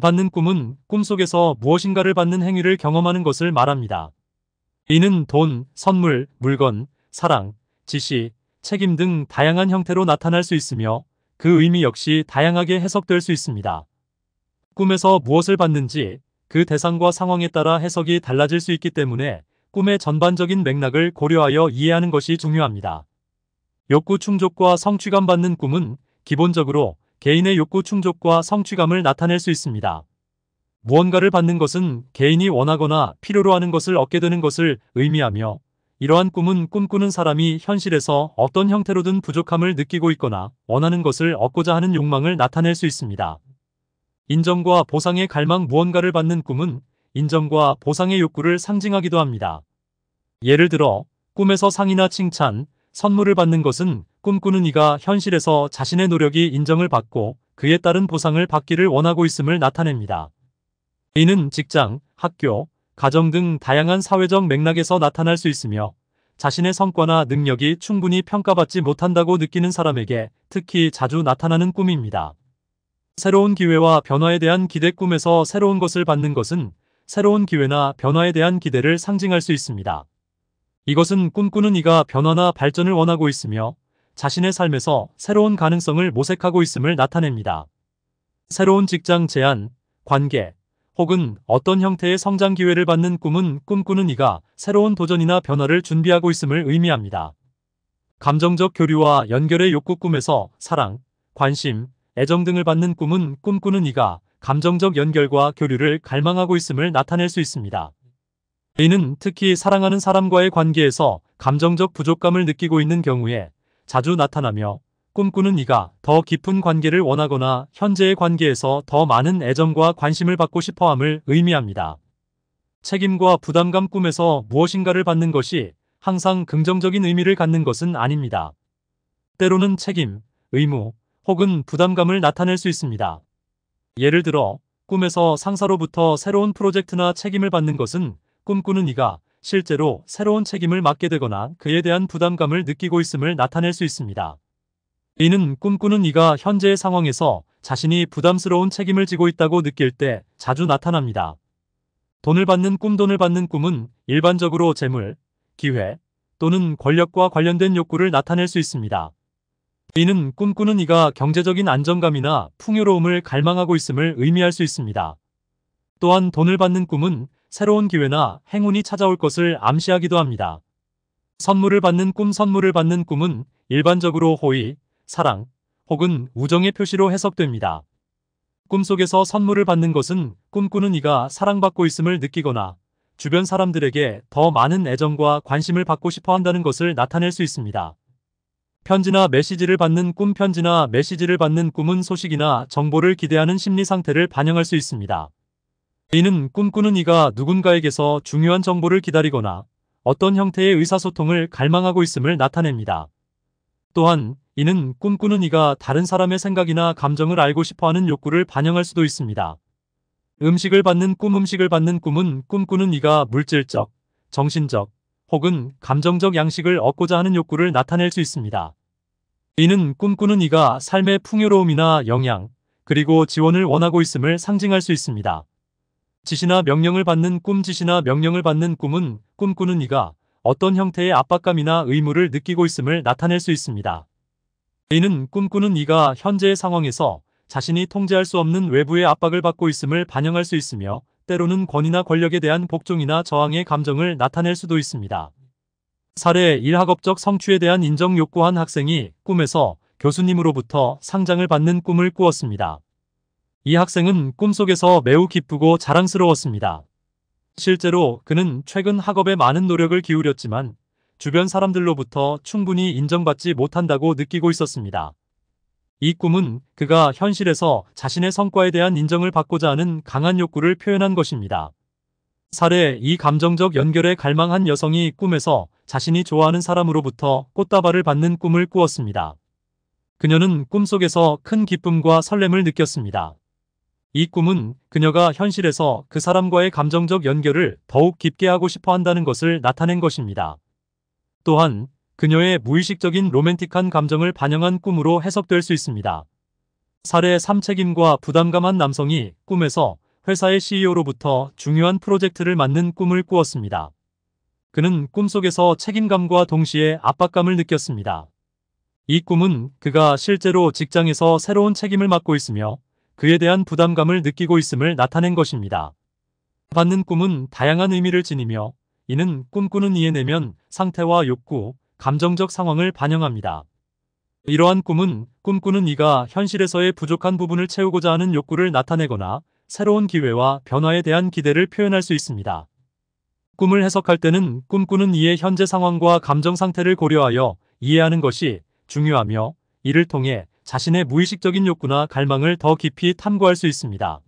받는 꿈은 꿈속에서 무엇인가를 받는 행위를 경험하는 것을 말합니다. 이는 돈, 선물, 물건, 사랑, 지시, 책임 등 다양한 형태로 나타날 수 있으며 그 의미 역시 다양하게 해석될 수 있습니다. 꿈에서 무엇을 받는지 그 대상과 상황에 따라 해석이 달라질 수 있기 때문에 꿈의 전반적인 맥락을 고려하여 이해하는 것이 중요합니다. 욕구 충족과 성취감 받는 꿈은 기본적으로 개인의 욕구 충족과 성취감을 나타낼 수 있습니다. 무언가를 받는 것은 개인이 원하거나 필요로 하는 것을 얻게 되는 것을 의미하며 이러한 꿈은 꿈꾸는 사람이 현실에서 어떤 형태로든 부족함을 느끼고 있거나 원하는 것을 얻고자 하는 욕망을 나타낼 수 있습니다. 인정과 보상의 갈망 무언가를 받는 꿈은 인정과 보상의 욕구를 상징하기도 합니다. 예를 들어 꿈에서 상이나 칭찬, 선물을 받는 것은 꿈꾸는 이가 현실에서 자신의 노력이 인정을 받고 그에 따른 보상을 받기를 원하고 있음을 나타냅니다. 이는 직장, 학교, 가정 등 다양한 사회적 맥락에서 나타날 수 있으며 자신의 성과나 능력이 충분히 평가받지 못한다고 느끼는 사람에게 특히 자주 나타나는 꿈입니다. 새로운 기회와 변화에 대한 기대 꿈에서 새로운 것을 받는 것은 새로운 기회나 변화에 대한 기대를 상징할 수 있습니다. 이것은 꿈꾸는 이가 변화나 발전을 원하고 있으며 자신의 삶에서 새로운 가능성을 모색하고 있음을 나타냅니다. 새로운 직장 제안, 관계, 혹은 어떤 형태의 성장 기회를 받는 꿈은 꿈꾸는 이가 새로운 도전이나 변화를 준비하고 있음을 의미합니다. 감정적 교류와 연결의 욕구 꿈에서 사랑, 관심, 애정 등을 받는 꿈은 꿈꾸는 이가 감정적 연결과 교류를 갈망하고 있음을 나타낼 수 있습니다. 이는 특히 사랑하는 사람과의 관계에서 감정적 부족감을 느끼고 있는 경우에 자주 나타나며 꿈꾸는 이가 더 깊은 관계를 원하거나 현재의 관계에서 더 많은 애정과 관심을 받고 싶어함을 의미합니다. 책임과 부담감 꿈에서 무엇인가를 받는 것이 항상 긍정적인 의미를 갖는 것은 아닙니다. 때로는 책임, 의무, 혹은 부담감을 나타낼 수 있습니다. 예를 들어 꿈에서 상사로부터 새로운 프로젝트나 책임을 받는 것은 꿈꾸는 이가 실제로 새로운 책임을 맡게 되거나 그에 대한 부담감을 느끼고 있음을 나타낼 수 있습니다. 이는 꿈꾸는 이가 현재의 상황에서 자신이 부담스러운 책임을 지고 있다고 느낄 때 자주 나타납니다. 돈을 받는 꿈 돈을 받는 꿈은 일반적으로 재물, 기회 또는 권력과 관련된 욕구를 나타낼 수 있습니다. 이는 꿈꾸는 이가 경제적인 안정감이나 풍요로움을 갈망하고 있음을 의미할 수 있습니다. 또한 돈을 받는 꿈은 새로운 기회나 행운이 찾아올 것을 암시하기도 합니다. 선물을 받는 꿈 선물을 받는 꿈은 일반적으로 호의, 사랑, 혹은 우정의 표시로 해석됩니다. 꿈속에서 선물을 받는 것은 꿈꾸는 이가 사랑받고 있음을 느끼거나 주변 사람들에게 더 많은 애정과 관심을 받고 싶어 한다는 것을 나타낼 수 있습니다. 편지나 메시지를 받는 꿈 편지나 메시지를 받는 꿈은 소식이나 정보를 기대하는 심리 상태를 반영할 수 있습니다. 이는 꿈꾸는 이가 누군가에게서 중요한 정보를 기다리거나 어떤 형태의 의사소통을 갈망하고 있음을 나타냅니다. 또한 이는 꿈꾸는 이가 다른 사람의 생각이나 감정을 알고 싶어하는 욕구를 반영할 수도 있습니다. 음식을 받는 꿈 음식을 받는 꿈은 꿈꾸는 이가 물질적, 정신적 혹은 감정적 양식을 얻고자 하는 욕구를 나타낼 수 있습니다. 이는 꿈꾸는 이가 삶의 풍요로움이나 영향, 그리고 지원을 원하고 있음을 상징할 수 있습니다. 지시나 명령을 받는 꿈 지시나 명령을 받는 꿈은 꿈꾸는 이가 어떤 형태의 압박감이나 의무를 느끼고 있음을 나타낼 수 있습니다. 이는 꿈꾸는 이가 현재의 상황에서 자신이 통제할 수 없는 외부의 압박을 받고 있음을 반영할 수 있으며 때로는 권위나 권력에 대한 복종이나 저항의 감정을 나타낼 수도 있습니다. 사례 1학업적 성취에 대한 인정 욕구한 학생이 꿈에서 교수님으로부터 상장을 받는 꿈을 꾸었습니다. 이 학생은 꿈속에서 매우 기쁘고 자랑스러웠습니다. 실제로 그는 최근 학업에 많은 노력을 기울였지만 주변 사람들로부터 충분히 인정받지 못한다고 느끼고 있었습니다. 이 꿈은 그가 현실에서 자신의 성과에 대한 인정을 받고자 하는 강한 욕구를 표현한 것입니다. 사례 이 감정적 연결에 갈망한 여성이 꿈에서 자신이 좋아하는 사람으로부터 꽃다발을 받는 꿈을 꾸었습니다. 그녀는 꿈속에서 큰 기쁨과 설렘을 느꼈습니다. 이 꿈은 그녀가 현실에서 그 사람과의 감정적 연결을 더욱 깊게 하고 싶어 한다는 것을 나타낸 것입니다. 또한 그녀의 무의식적인 로맨틱한 감정을 반영한 꿈으로 해석될 수 있습니다. 사례 3책임과 부담감한 남성이 꿈에서 회사의 CEO로부터 중요한 프로젝트를 맡는 꿈을 꾸었습니다. 그는 꿈속에서 책임감과 동시에 압박감을 느꼈습니다. 이 꿈은 그가 실제로 직장에서 새로운 책임을 맡고 있으며 그에 대한 부담감을 느끼고 있음을 나타낸 것입니다. 받는 꿈은 다양한 의미를 지니며 이는 꿈꾸는 이에 내면 상태와 욕구, 감정적 상황을 반영합니다. 이러한 꿈은 꿈꾸는 이가 현실에서의 부족한 부분을 채우고자 하는 욕구를 나타내거나 새로운 기회와 변화에 대한 기대를 표현할 수 있습니다. 꿈을 해석할 때는 꿈꾸는 이의 현재 상황과 감정 상태를 고려하여 이해하는 것이 중요하며 이를 통해 자신의 무의식적인 욕구나 갈망을 더 깊이 탐구할 수 있습니다.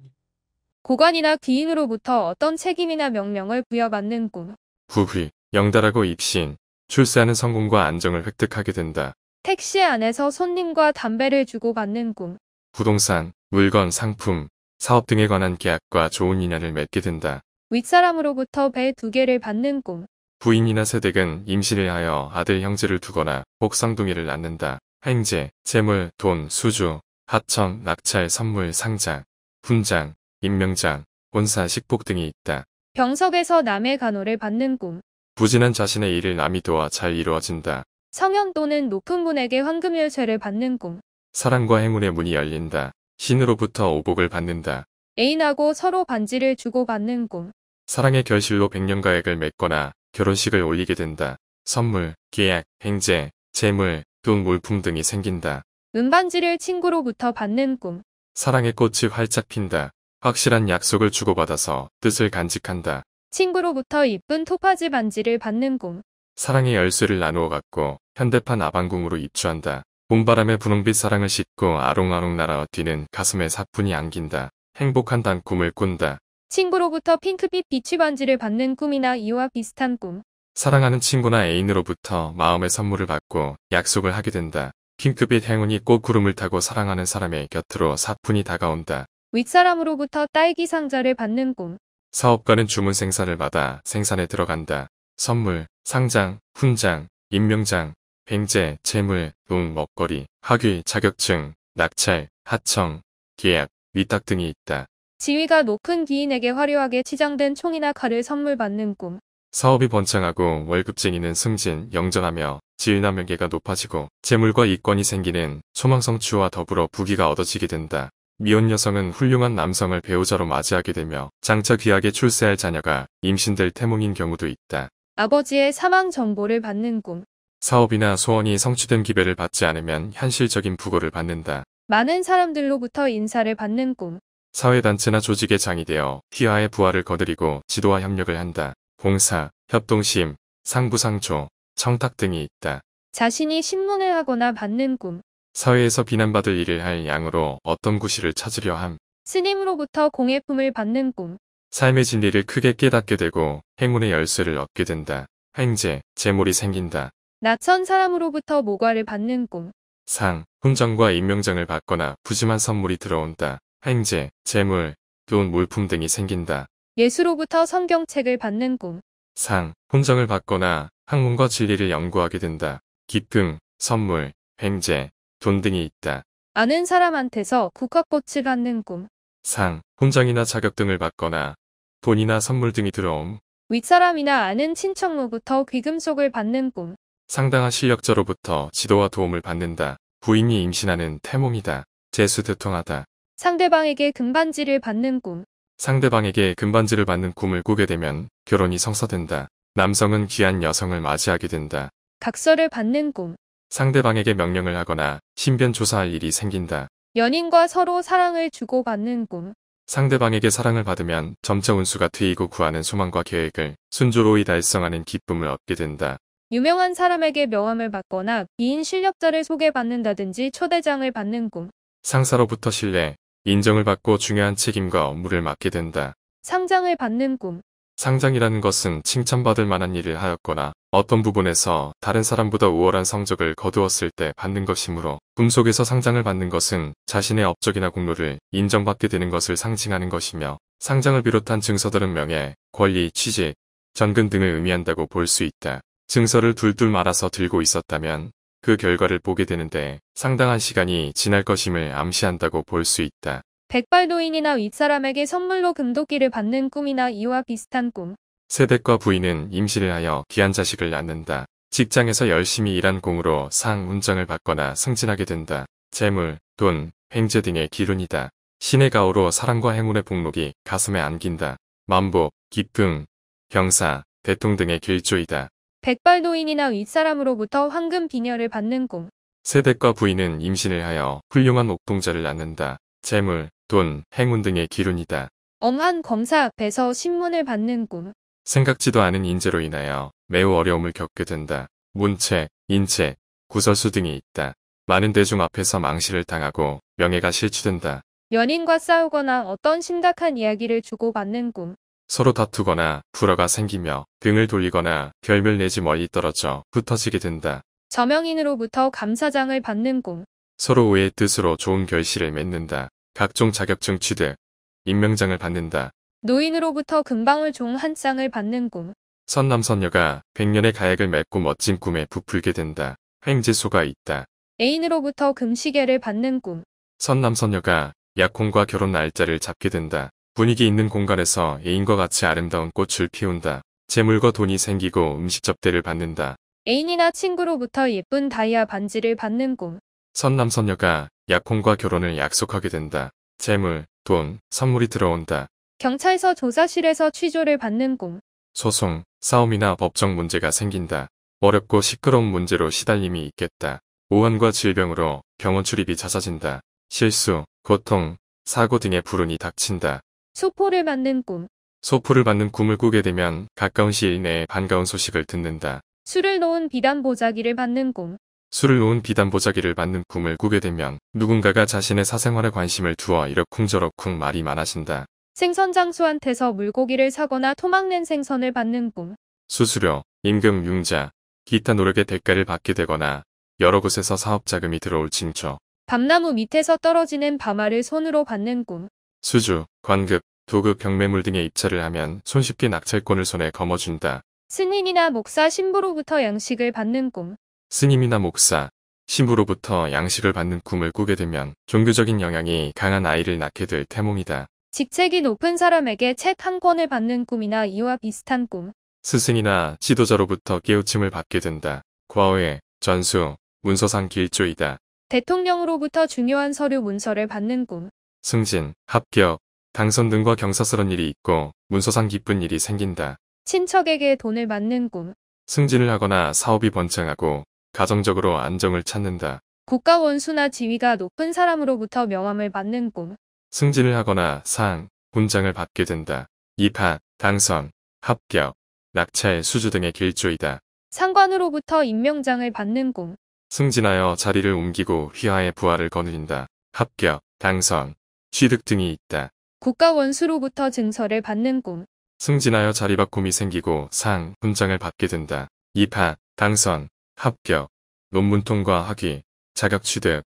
고관이나 귀인으로부터 어떤 책임이나 명령을 부여받는 꿈. 후휘, 영달하고 입신 출세하는 성공과 안정을 획득하게 된다. 택시 안에서 손님과 담배를 주고받는 꿈. 부동산, 물건, 상품, 사업 등에 관한 계약과 좋은 인연을 맺게 된다. 윗사람으로부터 배 두 개를 받는 꿈. 부인이나 새댁은 임신을 하여 아들 형제를 두거나 복상동의를 낳는다. 행제, 재물, 돈, 수주, 하청, 낙찰, 선물, 상장, 훈장 임명장, 본사 식복 등이 있다. 병석에서 남의 간호를 받는 꿈. 부진한 자신의 일을 남이 도와 잘 이루어진다. 성현 또는 높은 분에게 황금열쇠를 받는 꿈. 사랑과 행운의 문이 열린다. 신으로부터 오복을 받는다. 애인하고 서로 반지를 주고받는 꿈. 사랑의 결실로 백년가액을 맺거나 결혼식을 올리게 된다. 선물, 계약, 행제, 재물, 돈 물품 등이 생긴다. 은반지를 친구로부터 받는 꿈. 사랑의 꽃이 활짝 핀다. 확실한 약속을 주고받아서 뜻을 간직한다. 친구로부터 이쁜 토파즈 반지를 받는 꿈. 사랑의 열쇠를 나누어 갖고 현대판 아방궁으로 입주한다. 봄바람에 분홍빛 사랑을 싣고 아롱아롱 날아어 뛰는 가슴에 사뿐히 안긴다. 행복한 단 꿈을 꾼다. 친구로부터 핑크빛 비치 반지를 받는 꿈이나 이와 비슷한 꿈. 사랑하는 친구나 애인으로부터 마음의 선물을 받고 약속을 하게 된다. 핑크빛 행운이 꼭 구름을 타고 사랑하는 사람의 곁으로 사뿐히 다가온다. 윗사람으로부터 딸기 상자를 받는 꿈. 사업가는 주문 생산을 받아 생산에 들어간다. 선물, 상장, 훈장, 임명장, 횡재, 재물, 돈, 먹거리, 학위, 자격증, 낙찰, 하청, 계약, 위탁 등이 있다. 지위가 높은 기인에게 화려하게 치장된 총이나 칼을 선물 받는 꿈. 사업이 번창하고 월급쟁이는 승진, 영전하며 지위남명계가 높아지고 재물과 이권이 생기는 소망성취와 더불어 부귀가 얻어지게 된다. 미혼 여성은 훌륭한 남성을 배우자로 맞이하게 되며 장차 귀하게 출세할 자녀가 임신될 태몽인 경우도 있다. 아버지의 사망 정보를 받는 꿈. 사업이나 소원이 성취된 기대를 받지 않으면 현실적인 부고를 받는다. 많은 사람들로부터 인사를 받는 꿈. 사회단체나 조직의 장이 되어 희화의 부하를 거느리고 지도와 협력을 한다. 공사, 협동심, 상부상조, 청탁 등이 있다. 자신이 신문을 하거나 받는 꿈. 사회에서 비난받을 일을 할 양으로 어떤 구실을 찾으려 함. 스님으로부터 공예품을 받는 꿈. 삶의 진리를 크게 깨닫게 되고 행운의 열쇠를 얻게 된다. 행재 재물이 생긴다. 낯선 사람으로부터 모과를 받는 꿈. 상, 훈장과 임명장을 받거나 부짐한 선물이 들어온다. 행재 재물, 돈, 물품 등이 생긴다. 예수로부터 성경책을 받는 꿈. 상, 혼정을 받거나 학문과 진리를 연구하게 된다. 기쁨, 선물, 횡재, 돈 등이 있다. 아는 사람한테서 국화꽃을 받는 꿈. 상, 혼장이나 자격 등을 받거나 돈이나 선물 등이 들어옴. 윗사람이나 아는 친척로부터 귀금속을 받는 꿈. 상당한 실력자로부터 지도와 도움을 받는다. 부인이 임신하는 태몽이다. 재수대통하다. 상대방에게 금반지를 받는 꿈. 상대방에게 금반지를 받는 꿈을 꾸게 되면 결혼이 성사된다. 남성은 귀한 여성을 맞이하게 된다. 각서를 받는 꿈. 상대방에게 명령을 하거나 신변조사할 일이 생긴다. 연인과 서로 사랑을 주고받는 꿈. 상대방에게 사랑을 받으면 점차 운수가 트이고 구하는 소망과 계획을 순조로이 달성하는 기쁨을 얻게 된다. 유명한 사람에게 명함을 받거나 미인 실력자를 소개받는다든지 초대장을 받는 꿈. 상사로부터 신뢰, 인정을 받고 중요한 책임과 업무를 맡게 된다. 상장을 받는 꿈 상장이라는 것은 칭찬받을 만한 일을 하였거나 어떤 부분에서 다른 사람보다 우월한 성적을 거두었을 때 받는 것이므로 꿈속에서 상장을 받는 것은 자신의 업적이나 공로를 인정받게 되는 것을 상징하는 것이며 상장을 비롯한 증서들은 명예, 권리, 취직, 전근 등을 의미한다고 볼 수 있다. 증서를 둘둘 말아서 들고 있었다면 그 결과를 보게 되는데 상당한 시간이 지날 것임을 암시한다고 볼 수 있다. 백발노인이나 윗사람에게 선물로 금도끼를 받는 꿈이나 이와 비슷한 꿈. 세댁과 부인은 임신을 하여 귀한 자식을 낳는다. 직장에서 열심히 일한 공으로 상, 운장을 받거나 승진하게 된다. 재물, 돈, 횡재 등의 기운이다. 신의 가오로 사랑과 행운의 복록이 가슴에 안긴다. 만복, 기쁨, 경사, 대통 등의 길조이다. 백발노인이나 윗사람으로부터 황금 비녀를 받는 꿈. 세백과 부인은 임신을 하여 훌륭한 옥동자를 낳는다. 재물, 돈, 행운 등의 기운이다 엄한 검사 앞에서 신문을 받는 꿈. 생각지도 않은 인재로 인하여 매우 어려움을 겪게 된다. 문책, 인책, 구설수 등이 있다. 많은 대중 앞에서 망신을 당하고 명예가 실추된다. 연인과 싸우거나 어떤 심각한 이야기를 주고받는 꿈. 서로 다투거나 불화가 생기며 등을 돌리거나 결별 내지 멀리 떨어져 붙어지게 된다. 저명인으로부터 감사장을 받는 꿈. 서로의 뜻으로 좋은 결실을 맺는다. 각종 자격증 취득, 임명장을 받는다. 노인으로부터 금방울 종 한 쌍을 받는 꿈. 선남선녀가 백년의 가액을 맺고 멋진 꿈에 부풀게 된다. 횡재소가 있다. 애인으로부터 금시계를 받는 꿈. 선남선녀가 약혼과 결혼 날짜를 잡게 된다. 분위기 있는 공간에서 애인과 같이 아름다운 꽃을 피운다. 재물과 돈이 생기고 음식 접대를 받는다. 애인이나 친구로부터 예쁜 다이아 반지를 받는 꿈. 선남선녀가 약혼과 결혼을 약속하게 된다. 재물, 돈, 선물이 들어온다. 경찰서 조사실에서 취조를 받는 꿈. 소송, 싸움이나 법적 문제가 생긴다. 어렵고 시끄러운 문제로 시달림이 있겠다. 오한과 질병으로 병원 출입이 잦아진다. 실수, 고통, 사고 등의 불운이 닥친다. 소포를 받는 꿈. 소포를 받는 꿈을 꾸게 되면 가까운 시일 내에 반가운 소식을 듣는다. 술을 놓은 비단 보자기를 받는 꿈. 술을 놓은 비단 보자기를 받는 꿈을 꾸게 되면 누군가가 자신의 사생활에 관심을 두어 이러쿵저러쿵 말이 많아진다. 생선 장수한테서 물고기를 사거나 토막낸 생선을 받는 꿈. 수수료, 임금 융자, 기타 노력의 대가를 받게 되거나 여러 곳에서 사업 자금이 들어올 징조. 밤나무 밑에서 떨어지는 밤알을 손으로 받는 꿈. 수주, 관급, 도급 경매물 등의 입찰을 하면 손쉽게 낙찰권을 손에 거머쥔다. 스님이나 목사 신부로부터 양식을 받는 꿈. 스님이나 목사, 신부로부터 양식을 받는 꿈을 꾸게 되면 종교적인 영향이 강한 아이를 낳게 될 태몽이다. 직책이 높은 사람에게 책 한 권을 받는 꿈이나 이와 비슷한 꿈. 스승이나 지도자로부터 깨우침을 받게 된다. 과오의 전수, 문서상 길조이다. 대통령으로부터 중요한 서류 문서를 받는 꿈. 승진, 합격, 당선 등과 경사스런 일이 있고 문서상 기쁜 일이 생긴다. 친척에게 돈을 받는 꿈. 승진을 하거나 사업이 번창하고 가정적으로 안정을 찾는다. 국가 원수나 지위가 높은 사람으로부터 명함을 받는 꿈. 승진을 하거나 상, 훈장을 받게 된다. 입학, 당선, 합격, 낙찰, 수주 등의 길조이다. 상관으로부터 임명장을 받는 꿈. 승진하여 자리를 옮기고 휘하의 부하를 거느린다. 합격, 당선, 취득 등이 있다. 국가 원수로부터 증서를 받는 꿈. 승진하여 자리바꿈이 생기고 상, 훈장을 받게 된다. 입학, 당선, 합격, 논문 통과 학위, 자격 취득,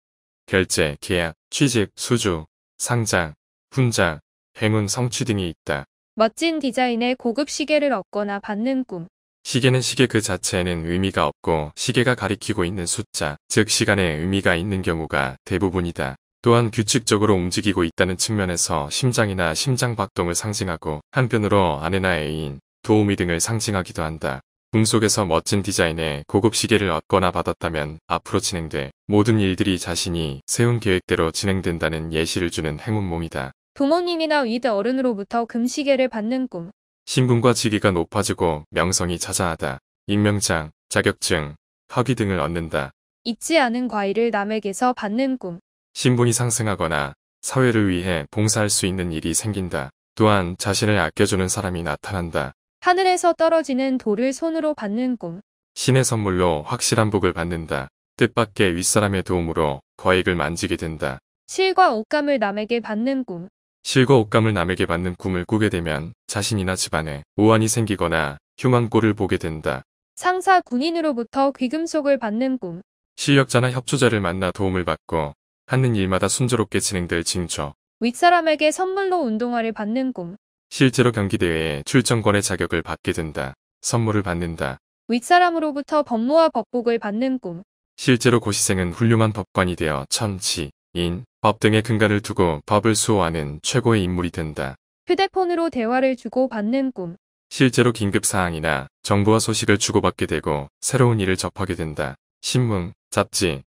결제, 계약, 취직, 수주, 상장, 훈장, 행운 성취 등이 있다. 멋진 디자인의 고급 시계를 얻거나 받는 꿈. 시계는 시계 그 자체에는 의미가 없고 시계가 가리키고 있는 숫자, 즉 시간에 의미가 있는 경우가 대부분이다. 또한 규칙적으로 움직이고 있다는 측면에서 심장이나 심장박동을 상징하고 한편으로 아내나 애인, 도우미 등을 상징하기도 한다. 꿈속에서 멋진 디자인의 고급 시계를 얻거나 받았다면 앞으로 진행돼 모든 일들이 자신이 세운 계획대로 진행된다는 예시를 주는 행운 몸이다. 부모님이나 위드 어른으로부터 금시계를 받는 꿈. 신분과 직위가 높아지고 명성이 자자하다. 임명장, 자격증, 학위 등을 얻는다. 잊지 않은 과일을 남에게서 받는 꿈. 신분이 상승하거나 사회를 위해 봉사할 수 있는 일이 생긴다. 또한 자신을 아껴주는 사람이 나타난다. 하늘에서 떨어지는 돌을 손으로 받는 꿈. 신의 선물로 확실한 복을 받는다. 뜻밖의 윗사람의 도움으로 거액을 만지게 된다. 실과 옷감을 남에게 받는 꿈. 실과 옷감을 남에게 받는 꿈을 꾸게 되면 자신이나 집안에 오한이 생기거나 흉한꼴을 보게 된다. 상사 군인으로부터 귀금속을 받는 꿈. 실력자나 협조자를 만나 도움을 받고 하는 일마다 순조롭게 진행될 징조. 윗사람에게 선물로 운동화를 받는 꿈. 실제로 경기대회에 출전권의 자격을 받게 된다. 선물을 받는다. 윗사람으로부터 법무와 법복을 받는 꿈. 실제로 고시생은 훌륭한 법관이 되어 천치, 인, 법 등의 근간을 두고 법을 수호하는 최고의 인물이 된다. 휴대폰으로 대화를 주고받는 꿈. 실제로 긴급 사항이나 정부와 소식을 주고받게 되고 새로운 일을 접하게 된다. 신문, 잡지,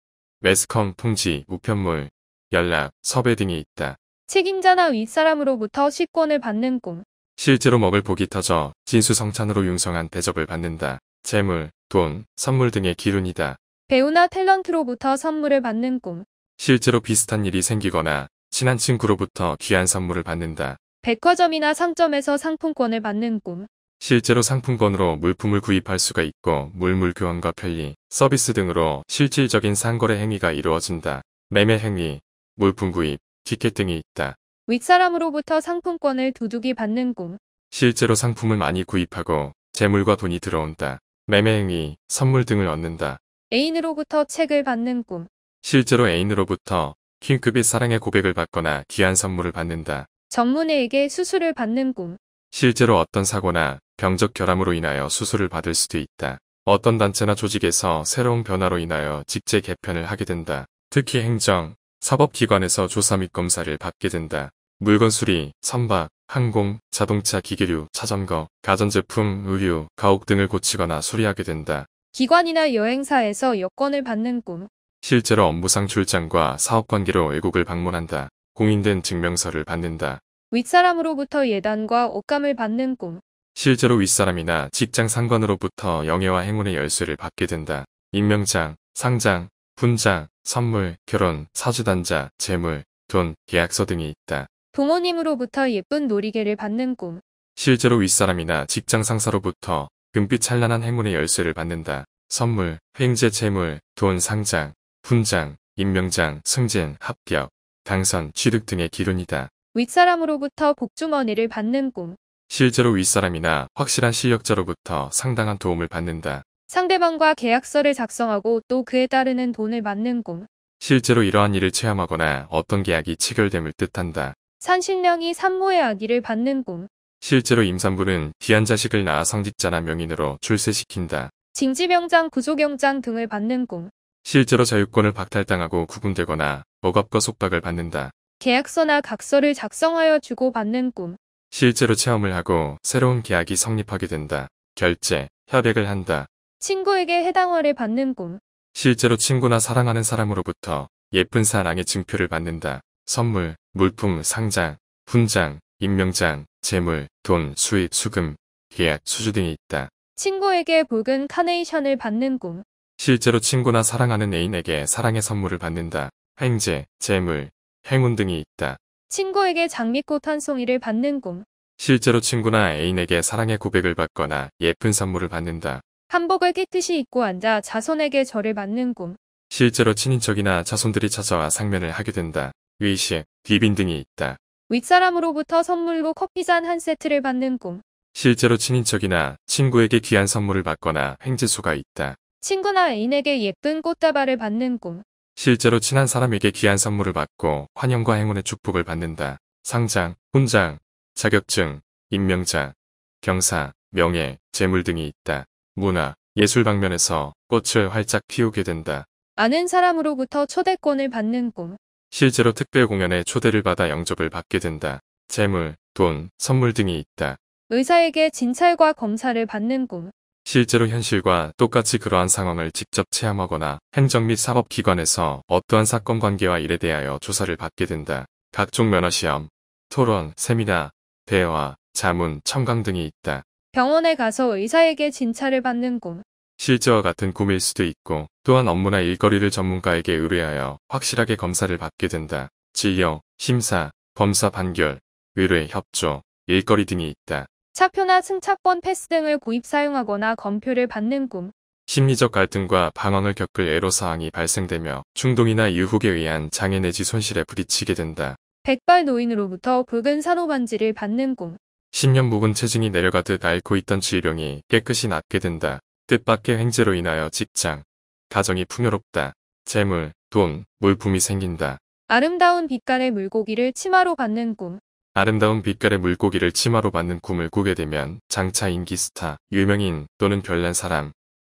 매스컴 통지, 우편물, 연락, 섭외 등이 있다. 책임자나 윗사람으로부터 시권을 받는 꿈. 실제로 먹을 복이 터져 진수성찬으로 융성한 대접을 받는다. 재물, 돈, 선물 등의 기운이다. 배우나 탤런트로부터 선물을 받는 꿈. 실제로 비슷한 일이 생기거나 친한 친구로부터 귀한 선물을 받는다. 백화점이나 상점에서 상품권을 받는 꿈. 실제로 상품권으로 물품을 구입할 수가 있고 물물 교환과 편리, 서비스 등으로 실질적인 상거래 행위가 이루어진다. 매매 행위, 물품 구입, 티켓 등이 있다. 윗사람으로부터 상품권을 두둑이 받는 꿈. 실제로 상품을 많이 구입하고 재물과 돈이 들어온다. 매매 행위, 선물 등을 얻는다. 애인으로부터 책을 받는 꿈. 실제로 애인으로부터 킹급이 사랑의 고백을 받거나 귀한 선물을 받는다. 전문의에게 수술을 받는 꿈. 실제로 어떤 사고나 병적 결함으로 인하여 수술을 받을 수도 있다. 어떤 단체나 조직에서 새로운 변화로 인하여 직제 개편을 하게 된다. 특히 행정, 사법기관에서 조사 및 검사를 받게 된다. 물건 수리, 선박, 항공, 자동차 기계류, 차점거, 가전제품, 의류, 가옥 등을 고치거나 수리하게 된다. 기관이나 여행사에서 여권을 받는 꿈. 실제로 업무상 출장과 사업관계로 외국을 방문한다. 공인된 증명서를 받는다. 윗사람으로부터 예단과 옷감을 받는 꿈. 실제로 윗사람이나 직장 상관으로부터 영예와 행운의 열쇠를 받게 된다. 임명장, 상장, 분장, 선물, 결혼, 사주단자, 재물, 돈, 계약서 등이 있다. 부모님으로부터 예쁜 놀이개를 받는 꿈. 실제로 윗사람이나 직장 상사로부터 금빛 찬란한 행운의 열쇠를 받는다. 선물, 횡재 재물, 돈 상장, 분장, 임명장, 승진, 합격, 당선, 취득 등의 기운이다 윗사람으로부터 복주머니를 받는 꿈. 실제로 윗사람이나 확실한 실력자로부터 상당한 도움을 받는다. 상대방과 계약서를 작성하고 또 그에 따르는 돈을 맞는 꿈. 실제로 이러한 일을 체험하거나 어떤 계약이 체결됨을 뜻한다. 산신령이 산모의 아기를 받는 꿈. 실제로 임산부는 귀한 자식을 낳아 성직자나 명인으로 출세시킨다. 징지병장, 구조경장 등을 받는 꿈. 실제로 자유권을 박탈당하고 구분되거나 억압과 속박을 받는다. 계약서나 각서를 작성하여 주고받는 꿈. 실제로 체험을 하고 새로운 계약이 성립하게 된다. 결제, 협약을 한다. 친구에게 해당어를 받는 꿈. 실제로 친구나 사랑하는 사람으로부터 예쁜 사랑의 증표를 받는다. 선물, 물품, 상장, 훈장 임명장, 재물, 돈, 수입, 수금, 계약, 수주 등이 있다. 친구에게 복은 카네이션을 받는 꿈. 실제로 친구나 사랑하는 애인에게 사랑의 선물을 받는다. 행제, 재물, 행운 등이 있다. 친구에게 장미꽃 한 송이를 받는 꿈. 실제로 친구나 애인에게 사랑의 고백을 받거나 예쁜 선물을 받는다. 한복을 깨끗이 입고 앉아 자손에게 절을 받는 꿈. 실제로 친인척이나 자손들이 찾아와 상면을 하게 된다. 의식, 귀빈 등이 있다. 윗사람으로부터 선물로 커피잔 한 세트를 받는 꿈. 실제로 친인척이나 친구에게 귀한 선물을 받거나 횡재수가 있다. 친구나 애인에게 예쁜 꽃다발을 받는 꿈. 실제로 친한 사람에게 귀한 선물을 받고 환영과 행운의 축복을 받는다. 상장, 훈장, 자격증, 임명장, 경사, 명예, 재물 등이 있다. 문화, 예술 방면에서 꽃을 활짝 피우게 된다. 아는 사람으로부터 초대권을 받는 꿈. 실제로 특별 공연에 초대를 받아 영접을 받게 된다. 재물, 돈, 선물 등이 있다. 의사에게 진찰과 검사를 받는 꿈. 실제로 현실과 똑같이 그러한 상황을 직접 체험하거나 행정 및 사법기관에서 어떠한 사건 관계와 일에 대하여 조사를 받게 된다. 각종 면허시험, 토론, 세미나, 대화, 자문, 청강 등이 있다. 병원에 가서 의사에게 진찰을 받는 꿈. 실제와 같은 꿈일 수도 있고 또한 업무나 일거리를 전문가에게 의뢰하여 확실하게 검사를 받게 된다. 진료, 심사, 검사 판결, 의뢰, 협조, 일거리 등이 있다. 차표나 승차권 패스 등을 구입 사용하거나 검표를 받는 꿈. 심리적 갈등과 방황을 겪을 애로사항이 발생되며 충동이나 유혹에 의한 장애 내지 손실에 부딪히게 된다. 백발 노인으로부터 붉은 산호반지를 받는 꿈. 10년 묵은 체증이 내려가듯 앓고 있던 질병이 깨끗이 낫게 된다. 뜻밖의 횡재로 인하여 직장, 가정이 풍요롭다. 재물, 돈, 물품이 생긴다. 아름다운 빛깔의 물고기를 치마로 받는 꿈. 아름다운 빛깔의 물고기를 치마로 받는 꿈을 꾸게 되면 장차 인기 스타, 유명인 또는 별난 사람,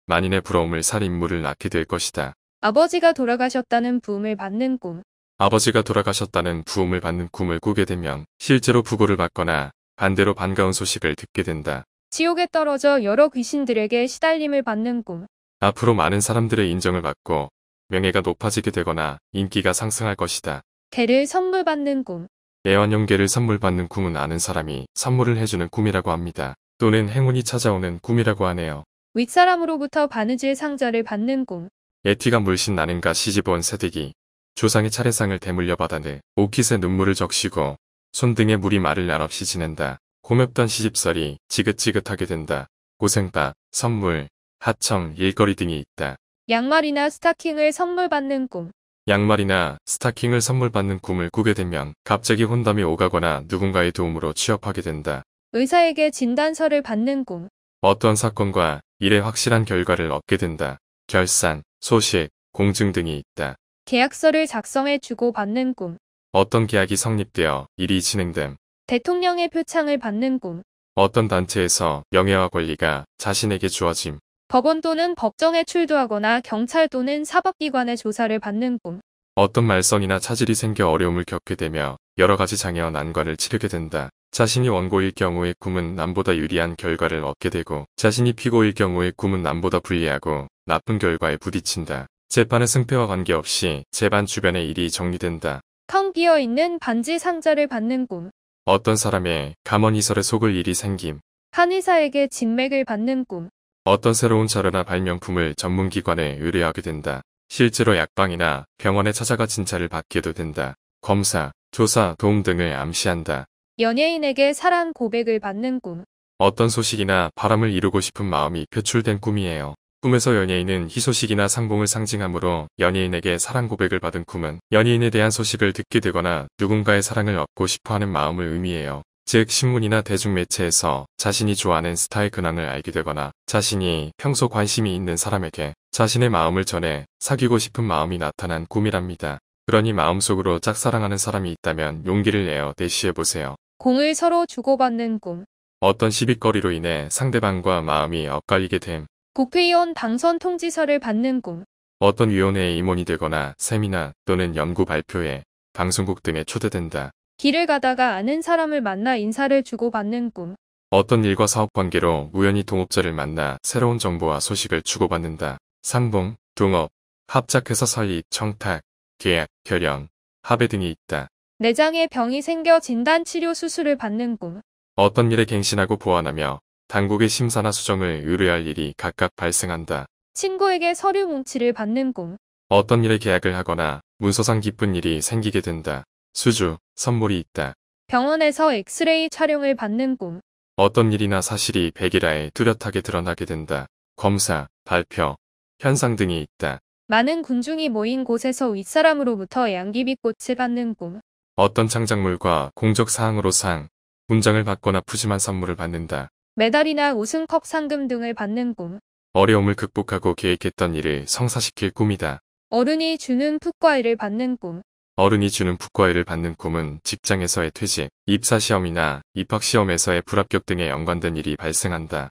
만인의 부러움을 살 인물을 낳게 될 것이다. 아버지가 돌아가셨다는 부음을 받는 꿈 아버지가 돌아가셨다는 부음을 받는 꿈을 꾸게 되면 실제로 부고를 받거나 반대로 반가운 소식을 듣게 된다. 지옥에 떨어져 여러 귀신들에게 시달림을 받는 꿈 앞으로 많은 사람들의 인정을 받고 명예가 높아지게 되거나 인기가 상승할 것이다. 개를 선물 받는 꿈 애완용계를 선물받는 꿈은 아는 사람이 선물을 해주는 꿈이라고 합니다. 또는 행운이 찾아오는 꿈이라고 하네요. 윗사람으로부터 바느질 상자를 받는 꿈. 에티가 물씬 나는가 시집온 새댁이 조상의 차례상을 대물려 받아내 옷깃에 눈물을 적시고 손등에 물이 말을 날없이 지낸다. 고맙던시집설이 지긋지긋하게 된다. 고생밥, 선물, 하청, 일거리 등이 있다. 양말이나 스타킹을 선물 받는 꿈. 양말이나 스타킹을 선물 받는 꿈을 꾸게 되면 갑자기 혼담이 오가거나 누군가의 도움으로 취업하게 된다. 의사에게 진단서를 받는 꿈. 어떤 사건과 일의 확실한 결과를 얻게 된다. 결산, 소식, 공증 등이 있다. 계약서를 작성해 주고 받는 꿈. 어떤 계약이 성립되어 일이 진행됨. 대통령의 표창을 받는 꿈. 어떤 단체에서 명예와 권리가 자신에게 주어짐. 법원 또는 법정에 출두하거나 경찰 또는 사법기관의 조사를 받는 꿈. 어떤 말썽이나 차질이 생겨 어려움을 겪게 되며 여러 가지 장애와 난관을 치르게 된다. 자신이 원고일 경우의 꿈은 남보다 유리한 결과를 얻게 되고 자신이 피고일 경우의 꿈은 남보다 불리하고 나쁜 결과에 부딪힌다. 재판의 승패와 관계없이 재판 주변의 일이 정리된다. 텅 비어있는 반지 상자를 받는 꿈. 어떤 사람의 감언이설에 속을 일이 생김. 한 의사에게 진맥을 받는 꿈. 어떤 새로운 자료나 발명품을 전문기관에 의뢰하게 된다. 실제로 약방이나 병원에 찾아가 진찰을 받게도 된다. 검사, 조사, 도움 등을 암시한다. 연예인에게 사랑 고백을 받는 꿈. 어떤 소식이나 바람을 이루고 싶은 마음이 표출된 꿈이에요. 꿈에서 연예인은 희소식이나 상봉을 상징하므로 연예인에게 사랑 고백을 받은 꿈은 연예인에 대한 소식을 듣게 되거나 누군가의 사랑을 얻고 싶어 하는 마음을 의미해요. 즉 신문이나 대중매체에서 자신이 좋아하는 스타의 근황을 알게 되거나 자신이 평소 관심이 있는 사람에게 자신의 마음을 전해 사귀고 싶은 마음이 나타난 꿈이랍니다. 그러니 마음속으로 짝사랑하는 사람이 있다면 용기를 내어 대시해보세요. 공을 서로 주고받는 꿈. 어떤 시비거리로 인해 상대방과 마음이 엇갈리게 됨. 국회의원 당선 통지서를 받는 꿈. 어떤 위원회의 임원이 되거나 세미나 또는 연구 발표회, 방송국 등에 초대된다. 길을 가다가 아는 사람을 만나 인사를 주고받는 꿈. 어떤 일과 사업 관계로 우연히 동업자를 만나 새로운 정보와 소식을 주고받는다. 상봉, 동업, 합작회사 설립, 청탁, 계약, 결연 합의 등이 있다. 내장에 병이 생겨 진단 치료 수술을 받는 꿈. 어떤 일에 갱신하고 보완하며 당국의 심사나 수정을 의뢰할 일이 각각 발생한다. 친구에게 서류 뭉치를 받는 꿈. 어떤 일에 계약을 하거나 문서상 기쁜 일이 생기게 된다. 수주, 선물이 있다. 병원에서 엑스레이 촬영을 받는 꿈. 어떤 일이나 사실이 백일하에 뚜렷하게 드러나게 된다. 검사, 발표, 현상 등이 있다. 많은 군중이 모인 곳에서 윗사람으로부터 양귀비꽃을 받는 꿈. 어떤 창작물과 공적사항으로 상, 문장을 받거나 푸짐한 선물을 받는다. 메달이나 우승컵 상금 등을 받는 꿈. 어려움을 극복하고 계획했던 일을 성사시킬 꿈이다. 어른이 주는 풋과일을 받는 꿈. 어른이 주는 부과일을 받는 꿈은 직장에서의 퇴직, 입사시험이나 입학시험에서의 불합격 등에 연관된 일이 발생한다.